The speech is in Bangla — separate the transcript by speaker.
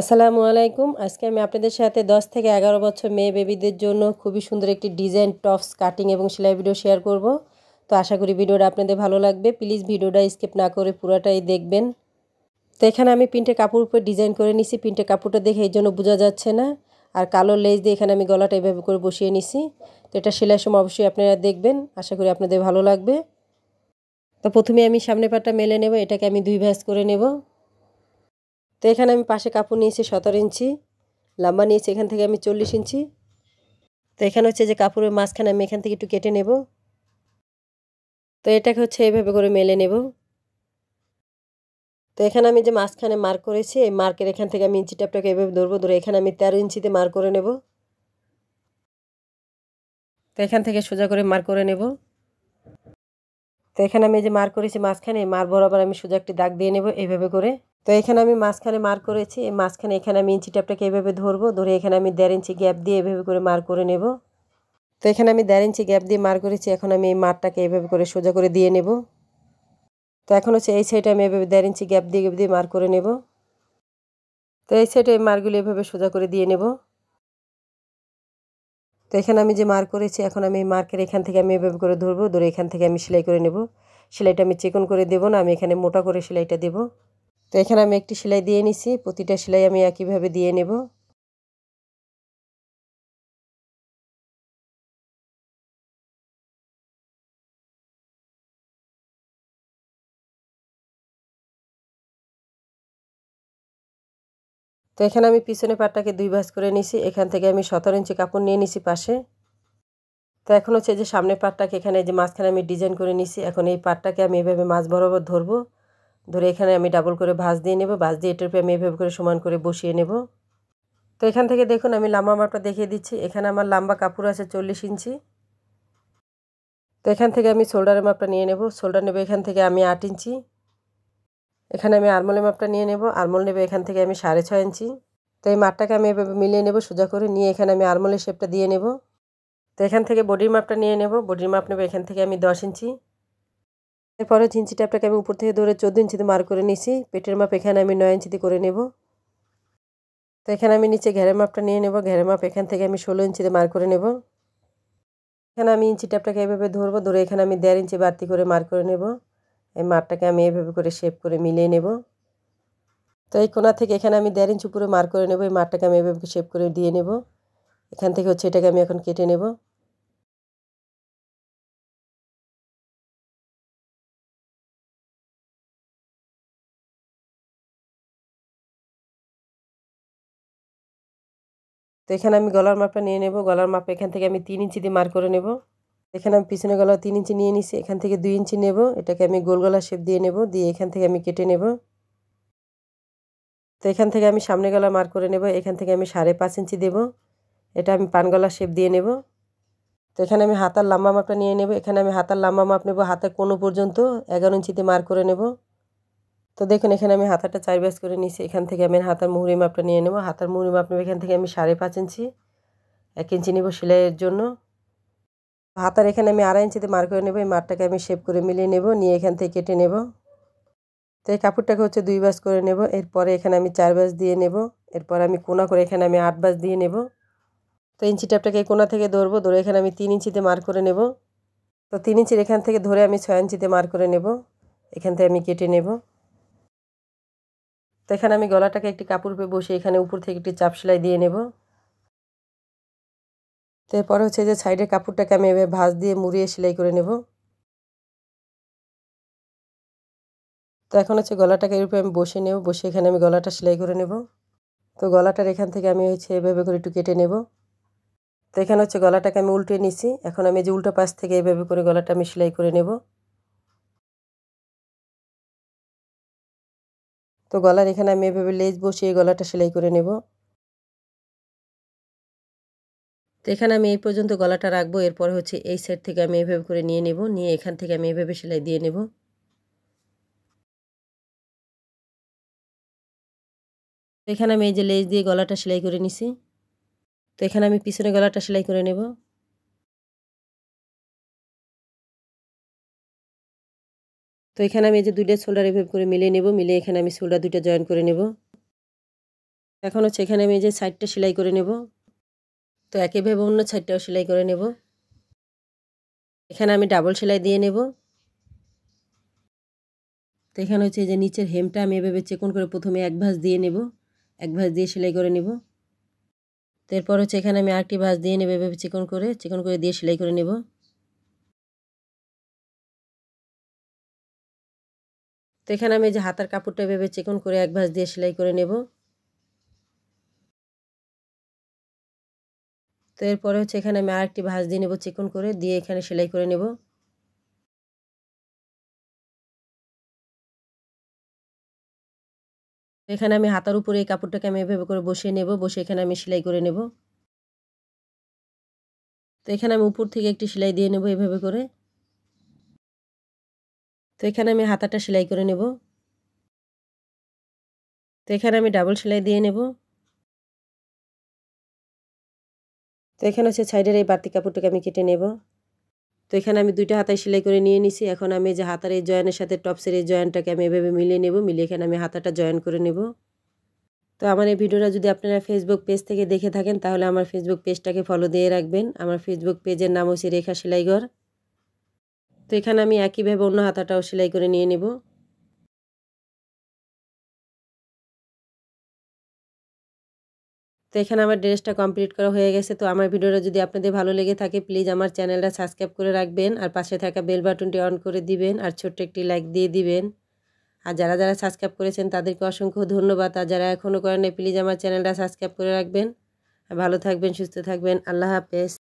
Speaker 1: আসসালামু আলাইকুম আজকে আমি আপনাদের সাথে 10 থেকে এগারো বছর মেয়ে বেবিদের জন্য খুবই সুন্দর একটি ডিজাইন টপস কাটিং এবং সেলাই ভিডিও শেয়ার করব তো আশা করি ভিডিওটা আপনাদের ভালো লাগবে প্লিজ ভিডিওটা স্কিপ না করে পুরাটাই দেখবেন তো এখানে আমি পিনটে কাপড় উপর ডিজাইন করে নিছি পিনটে কাপড়টা দেখে এই জন্য বোঝা যাচ্ছে না আর কালো লেজ দিয়ে এখানে আমি গলাটা এভাবে করে বসিয়ে নিছি তো এটা সেলাই সময় অবশ্যই আপনারা দেখবেন আশা করি আপনাদের ভালো লাগবে তো প্রথমে আমি সামনে পাটটা মেলে নেব এটাকে আমি দুই ভাঁজ করে নেব তো এখানে আমি পাশে কাপড় নিয়েছি সতেরো ইঞ্চি লম্বা নিয়েছি এখান থেকে আমি চল্লিশ ইঞ্চি তো এখানে হচ্ছে যে কাপড়ের মাঝখানে আমি এখান থেকে একটু কেটে নেব তো এটাকে হচ্ছে এইভাবে করে মেলে নেব তো এখানে আমি যে মাঝখানে মার্ক করেছি এই মার্কের এখান থেকে আমি ইঞ্চি ট্যাপটাকে এভাবে ধরবো ধরে এখানে আমি তেরো ইঞ্চিতে মার্ক করে নেব তো এখান থেকে সোজা করে মার্ক করে নেব তো এখানে আমি যে মার করেছি মাঝখানে মার বরাবর আমি সোজা একটি দাগ দিয়ে নেব এইভাবে করে তো এখানে আমি মাঝখানে মার করেছি এই মাঝখানে এখানে আমি ইঞ্চি ট্যাপটাকে এইভাবে ধরবো ধরে এখানে আমি দেড় ইঞ্চি গ্যাপ দিয়ে এভাবে করে মার করে নেব তো এখানে আমি দেড় ইঞ্চি গ্যাপ দিয়ে মার করেছি এখন আমি এই মারটাকে এভাবে করে সোজা করে দিয়ে নেব তো এখন হচ্ছে এই সাইডে আমি এভাবে দেড় ইঞ্চি গ্যাপ দিয়ে গ্যাপ দিয়ে মার করে নেব তো এই সাইডে এই মারগুলো এভাবে সোজা করে দিয়ে নেবো তো এখানে আমি যে মার্ক করেছি এখন আমি মার্কের এখান থেকে আমি এভাবে করে ধরবো ধরে এখান থেকে আমি সেলাই করে নেব সেলাইটা আমি চেকন করে দেব না আমি এখানে মোটা করে সেলাইটা দেব তো এখানে আমি একটি সেলাই দিয়ে নিছি প্রতিটা সেলাই আমি একইভাবে দিয়ে নেবো তো এখানে আমি পিছনে পাটটাকে দুই ভাঁজ করে নিছি এখান থেকে আমি সতেরো ইঞ্চি কাপড় নিয়ে নিছি পাশে তো এখন হচ্ছে যে সামনে পাটটাকে এখানে যে মাঝখানে আমি ডিজাইন করে নিছি এখন এই পাটটাকে আমি এভাবে মাছ বরাবর ধরবো ধরে এখানে আমি ডাবল করে ভাঁজ দিয়ে নেব ভাঁজ দিয়ে এটার উপরে আমি এভাবে করে সমান করে বসিয়ে নেব তো এখান থেকে দেখুন আমি লম্বা মাপটা দেখিয়ে দিচ্ছি এখানে আমার লম্বা কাপড় আছে চল্লিশ ইঞ্চি তো এখান থেকে আমি শোল্ডারের মাপটা নিয়ে নেব শোল্ডার নেব এখান থেকে আমি আট ইঞ্চি এখানে আমি আরমোলে মাপটা নিয়ে নেব আরমোল নেব এখান থেকে আমি সাড়ে ছয় ইঞ্চি তো এই মাপটাকে আমি এভাবে মিলিয়ে নেব সোজা করে নিয়ে এখানে আমি আরমোলের শেপটা দিয়ে নেব তো এখান থেকে বডির মাপটা নিয়ে নেব বডির মাপ নেব এখান থেকে আমি দশ ইঞ্চি এরপরে ইঞ্চি ট্যাপটাকে আমি উপর থেকে ধরে চোদ্দো ইঞ্চিতে মার করে নিছি পেটের মাপ এখানে আমি নয় ইঞ্চিতে করে নেব তো এখানে আমি নিচে ঘেরের মাপটা নিয়ে নেব ঘেরের মাপ এখান থেকে আমি ষোলো ইঞ্চিতে মার করে নেব এখানে আমি ইঞ্চি ট্যাপটাকে এভাবে ধরবো ধরে এখানে আমি দেড় ইঞ্চি বাড়তি করে মার করে নেবো এই মারটাকে আমি এভাবে করে শেপ করে মিলিয়ে নেব তো এই কোনা থেকে এখানে আমি দেড় ইঞ্চ উপরে মার করে নেব এই মারটাকে আমি এভাবে শেপ করে দিয়ে নেব এখান থেকে হচ্ছে এটাকে আমি এখন কেটে নেব তো এখানে আমি গলার মাপটা নিয়ে নেব গলার মাপে এখান থেকে আমি তিন ইঞ্চি দিয়ে মার করে নেব এখানে আমি পিছনে গলা তিন ইঞ্চি নিয়ে নিছি এখান থেকে দুই ইঞ্চি নেব এটাকে আমি গোল গলা শেপ দিয়ে নেব দিয়ে এখান থেকে আমি কেটে নেব তো এখান থেকে আমি সামনে গলা মার করে নেব এখান থেকে আমি সাড়ে পাঁচ ইঞ্চি দেব এটা আমি পান গলা শেপ দিয়ে নেব তো এখানে আমি হাতার লম্বা মাপটা নিয়ে নেব এখানে আমি হাতার লম্বা মাপ নেব হাতে কোনো পর্যন্ত এগারো ইঞ্চিতে মার করে নেব তো দেখুন এখানে আমি হাতাটা চার ব্যাস করে নিয়েছি এখান থেকে আমি হাতার মুহুরি মাপটা নিয়ে নেব হাতার মুহুরি মাপ নেব এখান থেকে আমি সাড়ে পাঁচ ইঞ্চি এক ইঞ্চি নেব সেলাইয়ের জন্য হাতার এখানে আমি আড়াই ইঞ্চিতে মার করে নেবো এই মারটাকে আমি শেপ করে মিলিয়ে নেব নিয়ে এখান থেকে কেটে নেব তো এই কাপড়টাকে হচ্ছে দুই বাস করে নেব এরপরে এখানে আমি চার বাস দিয়ে নেব এরপর আমি কোনা করে এখানে আমি আট বাস দিয়ে নেব তো ইঞ্চি ট্যাপটাকে কোনা থেকে ধরবো ধরে এখানে আমি তিন ইঞ্চিতে মার করে নেব তো তিন ইঞ্চির এখান থেকে ধরে আমি ছয় ইঞ্চিতে মার করে নেব এখান থেকে আমি কেটে নেব তো এখানে আমি গলাটাকে একটি কাপড় পেয়ে বসে এখানে উপর থেকে একটি চাপ সেলাই দিয়ে নেব তো এরপরে হচ্ছে যে সাইডের কাপড়টাকে আমি এভাবে ভাঁজ দিয়ে মুড়িয়ে সেলাই করে নেব তো এখন হচ্ছে গলাটাকে এরপরে আমি বসে নেব বসে এখানে আমি গলাটা সেলাই করে নেব তো গলাটার এখান থেকে আমি হচ্ছে এভাবে করে একটু কেটে নেব তো এখানে হচ্ছে গলাটাকে আমি উল্টে নিছি এখন আমি যে উল্টো পাশ থেকে এভাবে করে গলাটা আমি সেলাই করে নেব তো গলার এখানে আমি এভাবে লেজ বসিয়ে গলাটা সেলাই করে নেব তো এখানে আমি এই পর্যন্ত গলাটা রাখবো এরপর হচ্ছে এই সাইড থেকে আমি এভাবে করে নিয়ে নেব নিয়ে এখান থেকে আমি এভাবে সেলাই দিয়ে নেব তো এখানে আমি
Speaker 2: এই যে লেজ দিয়ে গলাটা সেলাই করে নিছি তো এখানে আমি পিছনে গলাটা সেলাই করে নেব তো
Speaker 1: এখানে আমি এই যে দুইটা শোল্ডার এভাবে করে মিলিয়ে নেব মিলিয়ে এখানে আমি শোল্ডার দুইটা জয়েন করে নেব এখন হচ্ছে এখানে আমি এই যে সাইডটা সেলাই করে নেব তো একইভাবে অন্য সাইডটাও সেলাই করে নেব এখানে আমি ডাবল সেলাই দিয়ে নেব তো এখানে হচ্ছে যে নিচের হেমটা আমি এভাবে চেকন করে প্রথমে এক ভাঁজ দিয়ে নেব এক ভাঁজ দিয়ে সেলাই করে নেব তো এরপর হচ্ছে এখানে আমি আরেকটি ভাঁজ দিয়ে নেব এভাবে চেকন করে চেকন করে দিয়ে সেলাই করে নেব তো এখানে আমি যে হাতার কাপড়টা এভাবে চেকন করে এক ভাঁজ দিয়ে সেলাই করে নেব তো এরপরে হচ্ছে এখানে আমি আরেকটি ভাঁজ
Speaker 2: দিয়ে নেব চিকন করে দিয়ে এখানে সেলাই করে নেব এখানে আমি হাতার উপরে এই কাপড়টাকে আমি
Speaker 1: এভাবে করে বসিয়ে নেব বসে এখানে আমি সেলাই করে নেব তো এখানে আমি উপর থেকে একটি সেলাই দিয়ে নেব এভাবে করে তো এখানে আমি হাতাটা সেলাই করে নেব তো এখানে আমি ডাবল সেলাই দিয়ে নেব তো এখানে হচ্ছে সাইডের এই বাড়তি কাপড়টাকে আমি কেটে নেব তো এখানে আমি দুইটা হাতায় সেলাই করে নিয়ে নিছি এখন আমি যে হাতার এই জয়েনের সাথে টপসের এই জয়েনটাকে আমি এভাবে মিলিয়ে নেব মিলিয়ে এখানে আমি হাতাটা জয়েন করে নেব তো আমার এই ভিডিওটা যদি আপনারা ফেসবুক পেজ থেকে দেখে থাকেন তাহলে আমার ফেসবুক পেজটাকে ফলো দিয়ে রাখবেন আমার ফেসবুক পেজের নাম হচ্ছে রেখা সেলাইঘর তো এখানে আমি একইভাবে অন্য হাতাটাও সেলাই করে নিয়ে নেব তো এখানে আমার ড্রেসটা কমপ্লিট করা হয়ে গেছে তো আমার ভিডিওটা যদি আপনাদের ভালো লেগে থাকে প্লিজ আমার চ্যানেলটা সাবস্ক্রাইব করে রাখবেন আর পাশে থাকা বেল বাটনটি অন করে দিবেন আর ছোট্ট একটি লাইক দিয়ে দিবেন আর যারা যারা সাবস্ক্রাইব করেছেন তাদেরকে অসংখ্য ধন্যবাদ আর যারা এখনও করেন প্লিজ আমার চ্যানেলটা সাবস্ক্রাইব করে রাখবেন আর ভালো থাকবেন সুস্থ থাকবেন আল্লাহ হাফেজ